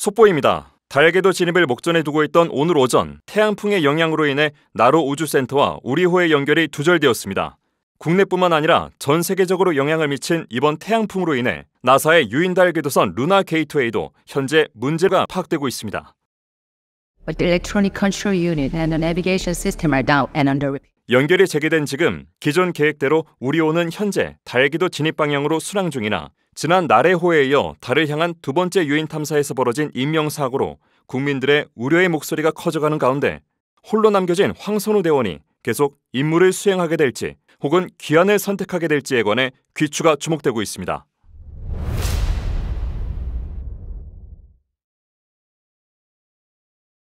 속보입니다. 달궤도 진입을 목전에 두고 있던 오늘 오전 태양풍의 영향으로 인해 나로 우주센터와 우리호의 연결이 두절되었습니다. 국내뿐만 아니라 전 세계적으로 영향을 미친 이번 태양풍으로 인해 나사의 유인달 궤도선 루나 게이트웨이도 현재 문제가 파악되고 있습니다. 연결이 재개된 지금 기존 계획대로 우리호는 현재 달궤도 진입 방향으로 순항 중이나 지난 나래호에 이어 달을 향한 두 번째 유인 탐사에서 벌어진 인명사고로 국민들의 우려의 목소리가 커져가는 가운데 홀로 남겨진 황선우 대원이 계속 임무를 수행하게 될지 혹은 기한을 선택하게 될지에 관해 귀추가 주목되고 있습니다.